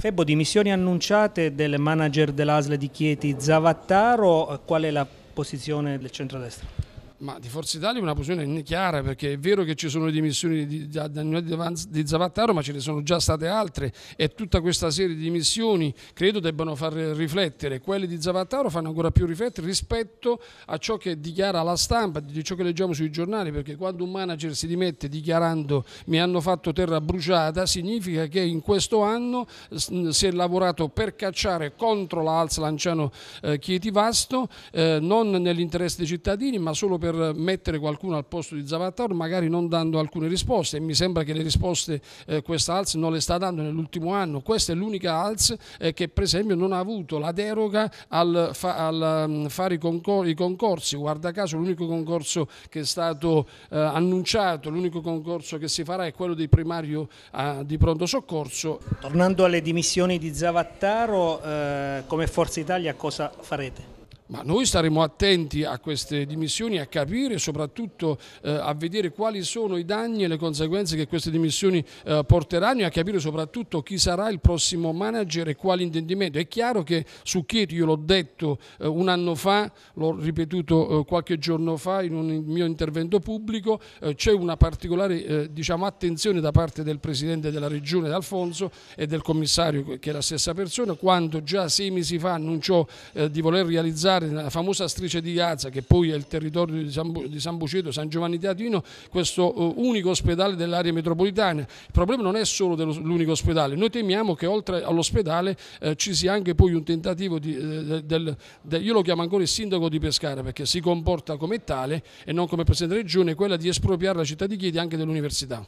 Febbo, dimissioni annunciate del manager dell'Asle di Chieti Zavattaro, qual è la posizione del centrodestra? ma di Forza Italia è una posizione chiara perché è vero che ci sono le dimissioni di, di Zavattaro ma ce ne sono già state altre e tutta questa serie di dimissioni credo debbano far riflettere quelle di Zavattaro fanno ancora più riflettere rispetto a ciò che dichiara la stampa di ciò che leggiamo sui giornali perché quando un manager si dimette dichiarando mi hanno fatto terra bruciata significa che in questo anno si è lavorato per cacciare contro la Alza Lanciano eh, Chieti Vasto eh, non nell'interesse dei cittadini ma solo per per mettere qualcuno al posto di Zavattaro, magari non dando alcune risposte e mi sembra che le risposte eh, questa ALS non le sta dando nell'ultimo anno. Questa è l'unica ALS eh, che per esempio non ha avuto la deroga al, fa, al mm, fare i, concor i, concorsi, guarda caso l'unico concorso che è stato eh, annunciato, l'unico concorso che si farà è quello di primario eh, di pronto soccorso. Tornando alle dimissioni di Zavattaro, eh, come Forza Italia cosa farete? ma noi staremo attenti a queste dimissioni, a capire e soprattutto eh, a vedere quali sono i danni e le conseguenze che queste dimissioni eh, porteranno e a capire soprattutto chi sarà il prossimo manager e quali intendimenti. È chiaro che su Chieti, io l'ho detto eh, un anno fa, l'ho ripetuto eh, qualche giorno fa in un mio intervento pubblico, eh, c'è una particolare eh, diciamo, attenzione da parte del Presidente della Regione D'Alfonso e del Commissario che è la stessa persona, quando già sei mesi fa annunciò di voler realizzare entrare nella famosa striscia di Gaza, che poi è il territorio di San, di San Buceto, San Giovanni di Atino, questo eh, unico ospedale dell'area metropolitana. Il problema non è solo dell'unico ospedale, noi temiamo che oltre all'ospedale eh, ci sia anche poi un tentativo di, eh, del, del, io lo chiamo ancora il sindaco di Pescara perché si comporta come tale e non come Presidente della Regione, quella di espropriare la città di Chieti anche dell'università.